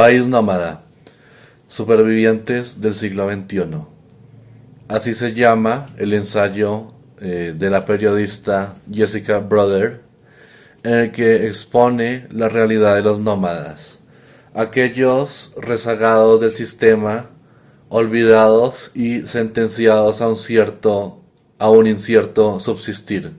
País nómada. Supervivientes del siglo XXI. Así se llama el ensayo eh, de la periodista Jessica Brother, en el que expone la realidad de los nómadas, aquellos rezagados del sistema, olvidados y sentenciados a un cierto, a un incierto subsistir.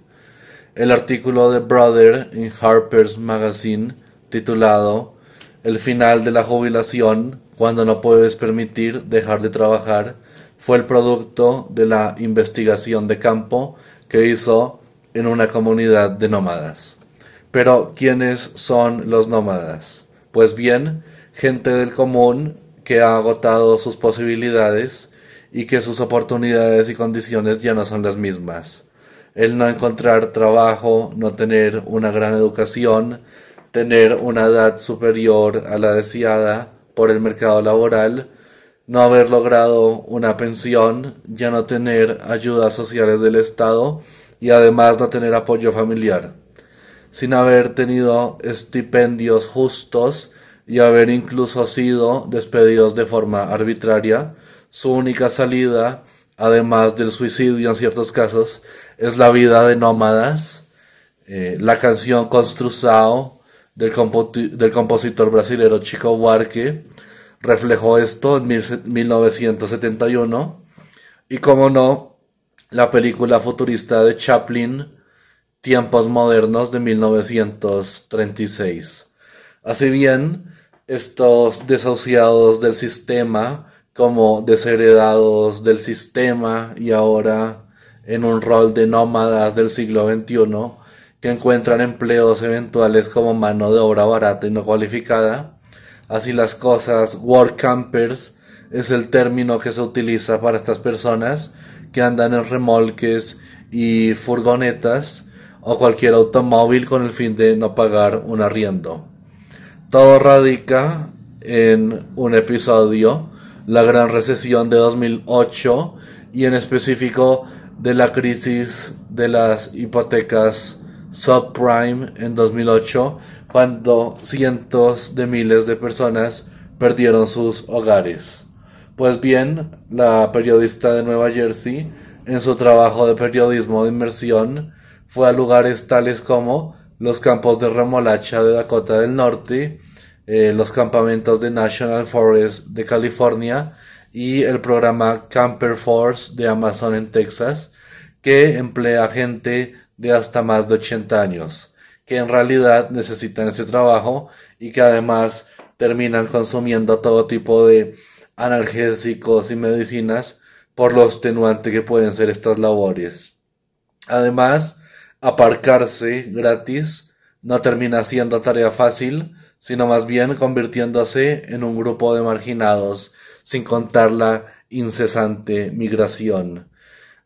El artículo de Brother en Harper's Magazine, titulado el final de la jubilación, cuando no puedes permitir dejar de trabajar, fue el producto de la investigación de campo que hizo en una comunidad de nómadas. Pero, ¿quiénes son los nómadas? Pues bien, gente del común que ha agotado sus posibilidades y que sus oportunidades y condiciones ya no son las mismas. El no encontrar trabajo, no tener una gran educación, tener una edad superior a la deseada por el mercado laboral, no haber logrado una pensión, ya no tener ayudas sociales del Estado y además no tener apoyo familiar, sin haber tenido estipendios justos y haber incluso sido despedidos de forma arbitraria, su única salida, además del suicidio en ciertos casos, es la vida de nómadas. Eh, la canción Construzao del, compositor brasilero Chico Buarque, reflejó esto en 1971. Y como no, la película futurista de Chaplin, Tiempos Modernos de 1936. Así bien, estos desahuciados del sistema, como desheredados del sistema y ahora en un rol de nómadas del siglo XXI, que encuentran empleos eventuales como mano de obra barata y no cualificada. Así las cosas, work campers es el término que se utiliza para estas personas que andan en remolques y furgonetas o cualquier automóvil con el fin de no pagar un arriendo. Todo radica en un episodio, la gran recesión de 2008 y en específico de la crisis de las hipotecas subprime en 2008, cuando cientos de miles de personas perdieron sus hogares. Pues bien, la periodista de Nueva Jersey, en su trabajo de periodismo de inmersión, fue a lugares tales como los campos de remolacha de Dakota del Norte, eh, los campamentos de National Forest de California y el programa Camper Force de Amazon en Texas, que emplea gente de hasta más de 80 años, que en realidad necesitan ese trabajo y que además terminan consumiendo todo tipo de analgésicos y medicinas por lo extenuante que pueden ser estas labores. Además, aparcarse gratis no termina siendo tarea fácil, sino más bien convirtiéndose en un grupo de marginados, sin contar la incesante migración.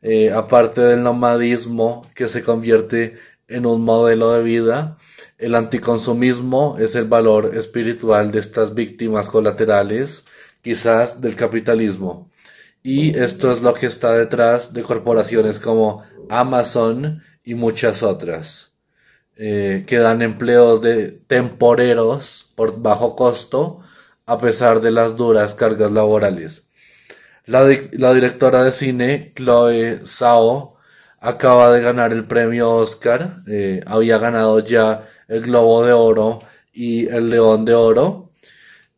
Eh, aparte del nomadismo que se convierte en un modelo de vida, el anticonsumismo es el valor espiritual de estas víctimas colaterales, quizás del capitalismo. Y esto es lo que está detrás de corporaciones como Amazon y muchas otras, eh, que dan empleos de temporeros por bajo costo a pesar de las duras cargas laborales. La, directora de cine, Chloe Zhao, acaba de ganar el premio Oscar. Eh, había ganado ya el Globo de Oro y el León de Oro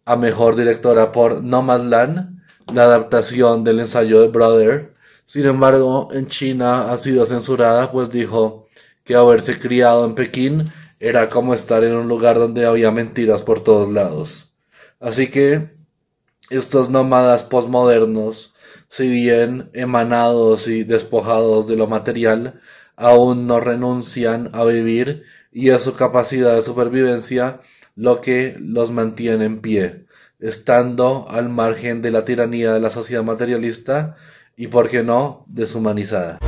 a Mejor Directora por Nomadland, la adaptación del ensayo de Brother. Sin embargo, en China ha sido censurada, pues dijo que haberse criado en Pekín era como estar en un lugar donde había mentiras por todos lados. Así que estos nómadas posmodernos, si bien emanados y despojados de lo material, aún no renuncian a vivir y a su capacidad de supervivencia lo que los mantiene en pie, estando al margen de la tiranía de la sociedad materialista y, por qué no, deshumanizada.